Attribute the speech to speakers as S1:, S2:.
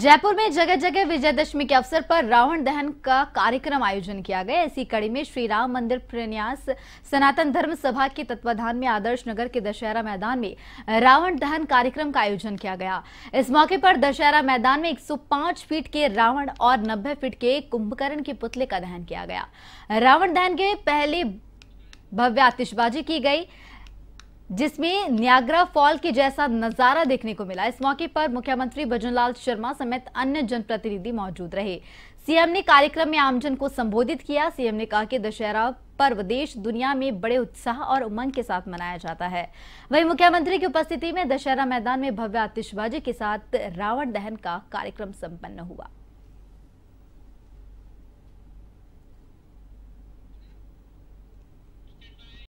S1: जयपुर में जगह जगह विजयदशमी के अवसर पर रावण दहन का कार्यक्रम आयोजन किया गया इसी कड़ी में श्री राम मंदिर प्रन्यास सनातन धर्म सभा के तत्वाधान में आदर्श नगर के दशहरा मैदान में रावण दहन कार्यक्रम का आयोजन किया गया इस मौके पर दशहरा मैदान में 105 फीट के रावण और 90 फीट के कुंभकर्ण के पुतले का दहन किया गया रावण दहन के पहले भव्य आतिशबाजी की गई जिसमें न्यागरा फॉल के जैसा नजारा देखने को मिला इस मौके पर मुख्यमंत्री भजनलाल शर्मा समेत अन्य जनप्रतिनिधि मौजूद रहे सीएम ने कार्यक्रम में आमजन को संबोधित किया सीएम ने कहा कि दशहरा पर्व देश दुनिया में बड़े उत्साह और उमंग के साथ मनाया जाता है वहीं मुख्यमंत्री की उपस्थिति में दशहरा मैदान में भव्य आतिशबाजी के साथ रावण दहन का कार्यक्रम सम्पन्न हुआ